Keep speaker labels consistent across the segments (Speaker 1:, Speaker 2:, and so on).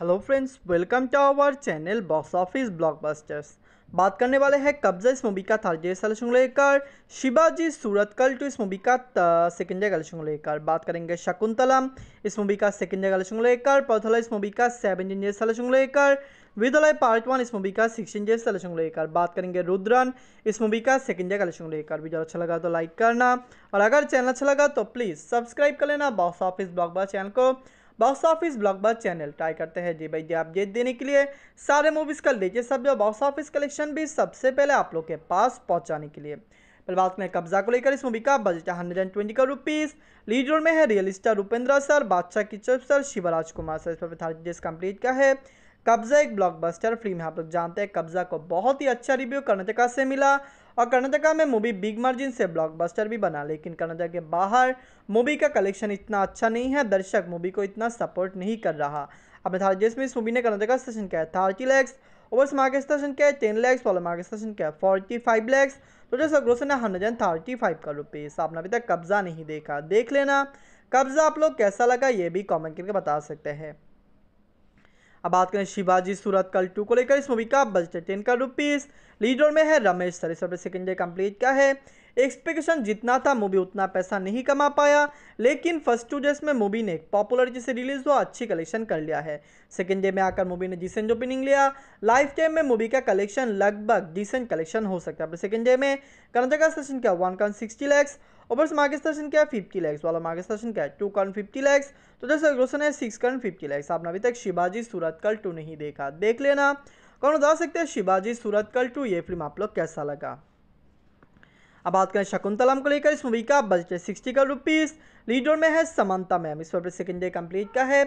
Speaker 1: hello friends welcome to our channel box office blockbusters बात करने वाले हैं कब्जा इस मूवी का थर्ड डे कलेक्शन को लेकर शिवाजी सूरत कल टू इस मूवी का सेकंड डे कलेक्शन को लेकर बात करेंगे शकुंतलम इस मूवी का सेकंड डे कलेक्शन को लेकर पौथला इस मूवी का सेवन डेज कलेक्शन को लेकर विदलय पार्ट वन इस मूवी का सिक्सटीन डेज कलेक्शन को लेकर बात करेंगे रुद्रन इस मूवी का सेकंड डे कलेक्शन को लेकर वीडियो अच्छा लगा तो लाइक करना और अगर चैनल अच्छा लगा तो प्लीज़ सब्सक्राइब कर लेना बॉक्स ऑफिस ब्लॉक चैनल को box office blockbuster channel try करते हैं जी भाई अपडेट देने के लिए सारे मूवीज़ का लेके सब बॉक्स ऑफिस कलेक्शन भी सबसे पहले आप लोग के पास पहुँचाने के लिए पहले बात में कब्जा को लेकर इस मूवी का बजट हंड्रेड एंड ट्वेंटी का रुपीज़ लीड रोल में है real star Upendra sir Badshah Kichcha sir Shivraj Kumar sir इस पर डेज कंप्लीट का है कब्जा एक ब्लॉकबस्टर फिल्म है आप लोग जानते हैं कब्जा को बहुत ही अच्छा रिव्यू कर्नाटका से मिला और कर्नाटका में मूवी बिग मार्जिन से ब्लॉकबस्टर भी बना लेकिन कर्नाटक के बाहर मूवी का कलेक्शन इतना अच्छा नहीं है दर्शक मूवी को इतना सपोर्ट नहीं कर रहा अब थार इस मूवी ने कर्नाटका सेशन किया है thirty lakhs overs market station किया है ten lakhs follow market station किया है फोर्टी फाइव लैक्स टोटल तो सब ग्रोसर ने हंड्रेड एंड थर्टी फाइव का रुपीज़ आपने अभी तक कब्जा नहीं देखा देख लेना कब्जा आप लोग कैसा लगा ये भी कमेंट करके बता सकते हैं अब बात करें शिवाजी सूरत कल टू को लेकर इस मूवी का budget ten crore rupees lead role में है रमेश सरेसर सेकेंड डे कम्प्लीट का है एक्सपेक्टेशन जितना था मूवी उतना पैसा नहीं कमा पाया लेकिन फर्स्ट टू डेज में मूवी ने एक पॉपुलरिटी से रिलीज हुआ अच्छी कलेक्शन कर लिया है सेकेंड डे में आकर मूवी ने डिसेंट ओपनिंग लिया लाइफ टाइम में मूवी का कलेक्शन लगभग डिसेंट कलेक्शन हो सकता है सेकेंड डे में कर्नाटका सेशन किया one crore sixty lakhs overs market session क्या फिफ्टी लैक्स वाला मार्केट सेशन क्या टू कॉन फिफ्टी लैक्स तो जैसे क्वेश्चन है सिक्स कॉन फिफ्टी लैक्स आपने अभी तक शिवाजी सूरत कल टू नहीं देखा देख लेना कौन बता सकते हैं शिवाजी सूरत कल टू ये फिल्म आप लोग कैसा लगा अब बात करें शकुंतलम को लेकर इस मूवी का बजट है सिक्सटी करोड़ रुपीज़ लीडर में है समंता मैम इस पर सेकेंड डे कंप्लीट का है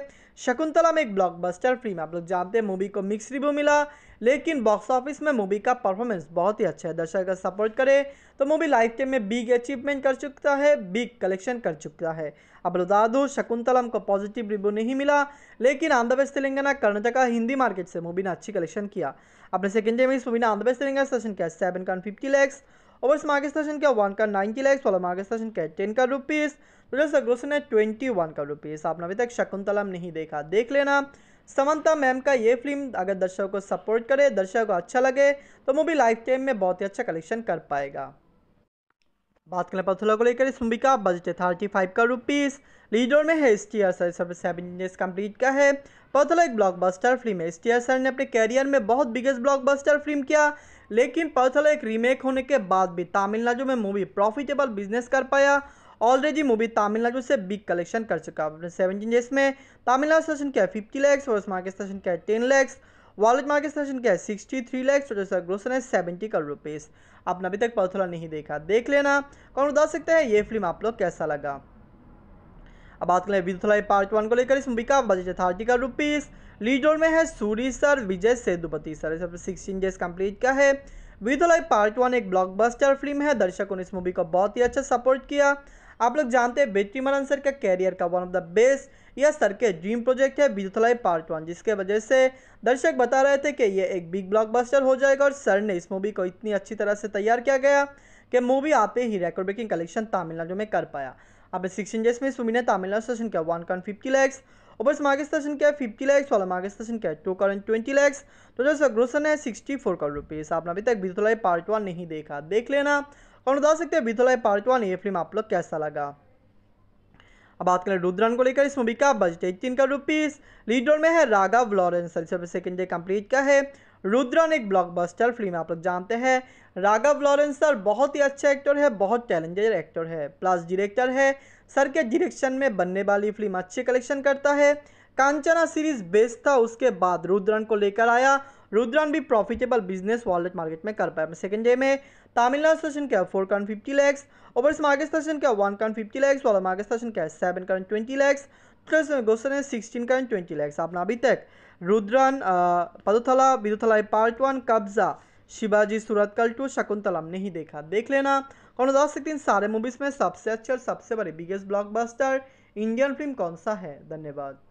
Speaker 1: शकुंतलम एक ब्लॉकबस्टर फिल्म आप लोग जानते हैं मूवी को मिक्स रिव्यू मिला लेकिन बॉक्स ऑफिस में मूवी का परफॉर्मेंस बहुत ही अच्छा है दर्शक अगर सपोर्ट करे तो मूवी लाइफ टाइम में बिग अचीवमेंट कर चुका है बिग कलेक्शन कर चुका है अब बता दो शकुंतलम को पॉजिटिव रिव्यू नहीं मिला लेकिन आंध्र प्रदेश तेलंगाना कर्नाटका हिंदी मार्केट से मूवी ने अच्छी कलेक्शन किया अपने सेकेंड डे में इस मूवी ने आंध्र प्रदेश तेलंगाना सेशन किया सेवन कॉन फिफ्टी लैक्स और इस मार्केट स्टेशन का वन का नाइनटी लैक्स वाला मार्केट स्टेशन का टेन का रुपीज़ रोजस अग्रोसन है ट्वेंटी वन का रुपीज़ आपने अभी तक शकुंतलम नहीं देखा देख लेना समंता मैम का ये फिल्म अगर दर्शकों को सपोर्ट करे दर्शकों को अच्छा लगे तो मूवी लाइफ टाइम में बहुत ही अच्छा कलेक्शन कर पाएगा बात करें पथुला को लेकर इस मूवी का बजट है थर्टी फाइव का रुपीज़ लीडर में है एस टी आर सर सब सेवन डेज कम्प्लीट का है पथुला एक ब्लॉकबस्टर फिल्म है एस टी आर सर ने अपने कैरियर में बहुत बिगेस्ट ब्लॉकबस्टर फिल्म किया लेकिन पल्सला एक रीमेक होने के बाद भी तमिलनाडु में मूवी प्रॉफिटेबल बिजनेस कर पाया ऑलरेडी मूवी तमिलनाडु से बिग कलेक्शन कर चुका अपने सेवनटीन डेज में तमिलनाडु स्टेशन क्या है फिफ्टी लैक्स और मार्केट स्टेशन क्या है टेन लैक्स वॉलेट मार्केट स्टेशन क्या है सिक्सटी थ्री लैक्स और जैसा ग्रोसन है सेवेंटी करोड़ रुपीज़ आपने अभी तक पर्थला नहीं देखा देख लेना कौन बता सकते हैं ये फिल्म आप लोग कैसा लगा अब बात करें विद्युत पार्ट वन को लेकर इस मूवी का बजट था आर्टिकल रुपीज़ लीड रोल में है Soori sir Vijay Sethupathi sir sixteen days complete का है विदुलाई पार्ट वन एक ब्लॉकबस्टर फिल्म है दर्शकों ने इस मूवी को बहुत ही अच्छा सपोर्ट किया आप लोग जानते हैं बेटी मरन सर के कैरियर का वन ऑफ द बेस्ट यह सर के ड्रीम प्रोजेक्ट है विदुलाई पार्ट वन जिसके वजह से दर्शक बता रहे थे कि ये एक बिग ब्लॉकबस्टर हो जाएगा और सर ने इस मूवी को इतनी अच्छी तरह से तैयार किया गया कि मूवी आते ही रेकॉर्ड ब्रेकिंग कलेक्शन तमिलनाडु में कर पाया सिक्स इंजेस में सुमी ने तमिलनाडु సెషన్ क्या वन कॉइन fifty lakhs overs market session क्या फिफ्टी लैक्स वाला मार्केट सेशन क्या टू कॉइन ट्वेंटी लैक्स तो जो ग्रोसन है सिक्सटी फोर करोड़ रुपीज़ आपने अभी तक बिथुलाई पार्ट वन नहीं देखा देख लेना और बता सकते हैं बिथुलाई पार्ट वन ये फिल्म आप लोग कैसा लगा अब बात करें रुद्रन को लेकर इस मूवी का budget eighteen crore rupees lead role में है Raghava Lawrence second day complete का है रुद्रन एक ब्लॉकबस्टर फिल्म आप लोग जानते हैं राघव लॉरेंस सर बहुत ही अच्छा एक्टर है बहुत टैलेंटेड एक्टर है प्लस डायरेक्टर है सर के डायरेक्शन में बनने वाली फिल्म अच्छे कलेक्शन करता है कांचना सीरीज बेस्ट था उसके बाद रुद्रन को लेकर आया रुद्रन भी प्रॉफिटेबल बिजनेस वॉलेट मार्केट में कर पाया सेकेंड डे में तमिलनाडु सेशन क्या फोर कॉन fifty lakhs overs market session क्या वन कॉन फिफ्टी लैक्स वाला मार्केट सेशन क्या सेवन कॉन ट्वेंटी लैक्स प्लस क्वेश्चन है सिक्सटीन का ट्वेंटी लैक्स आपने अभी तक रुद्रन पदुथला Viduthalai part one Kabzaa Shivaji सूरतकल to Shakuntalam नहीं देखा देख लेना कौन बता सकते हैं सारे मूवीज़ में सबसे अच्छे और सबसे बड़े बिगेस्ट ब्लॉकबस्टर इंडियन फिल्म कौन सा है धन्यवाद